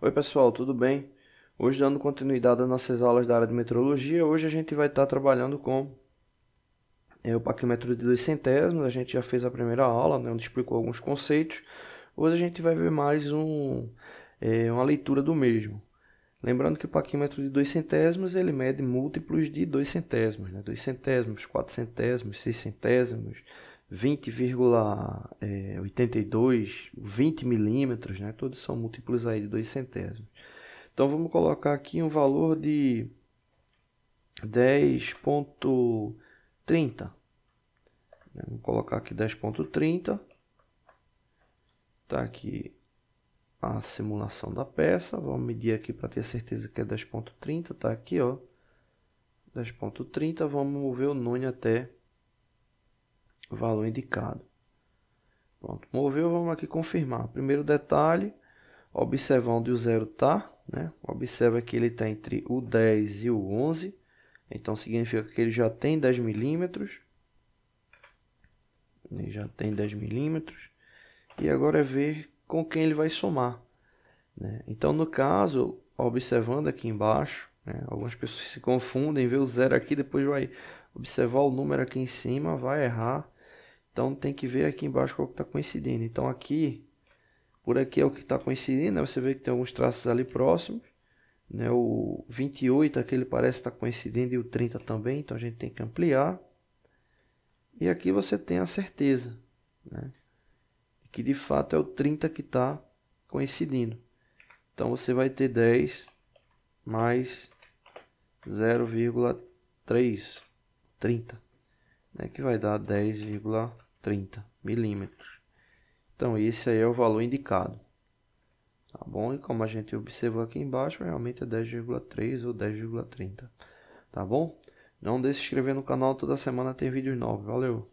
Oi pessoal, tudo bem? Hoje dando continuidade às nossas aulas da área de metrologia, hoje a gente vai estar trabalhando com é, o paquímetro de 2 centésimos, a gente já fez a primeira aula, né, onde explicou alguns conceitos, hoje a gente vai ver mais um, é, uma leitura do mesmo. Lembrando que o paquímetro de 2 centésimos, ele mede múltiplos de 2 centésimos, 2 né? centésimos, 4 centésimos, 6 centésimos, 20,82, 20 eh, milímetros, né? Todos são múltiplos aí de 2 centésimos. Então vamos colocar aqui um valor de 10.30. Né? Vamos colocar aqui 10.30. Tá aqui a simulação da peça. Vamos medir aqui para ter certeza que é 10.30. Tá aqui, ó. 10.30. Vamos mover o none até valor indicado. Pronto, moveu, vamos aqui confirmar. Primeiro detalhe, observar onde o zero está, né? Observa que ele está entre o 10 e o 11, então significa que ele já tem 10 milímetros. Ele já tem 10 milímetros. E agora é ver com quem ele vai somar. Né? Então, no caso, observando aqui embaixo, né? algumas pessoas se confundem, vê o zero aqui, depois vai observar o número aqui em cima, vai errar então tem que ver aqui embaixo qual que está coincidindo. Então aqui, por aqui é o que está coincidindo, né? você vê que tem alguns traços ali próximos. Né? O 28 aquele parece estar tá coincidindo e o 30 também, então a gente tem que ampliar. E aqui você tem a certeza, né? que de fato é o 30 que está coincidindo. Então você vai ter 10 mais 0,3, 30, né? que vai dar 10,3. 30 milímetros. Então esse aí é o valor indicado. Tá bom? E como a gente observou aqui embaixo, realmente é 10,3 ou 10,30. Tá bom? Não deixe de se inscrever no canal, toda semana tem vídeos novos. Valeu!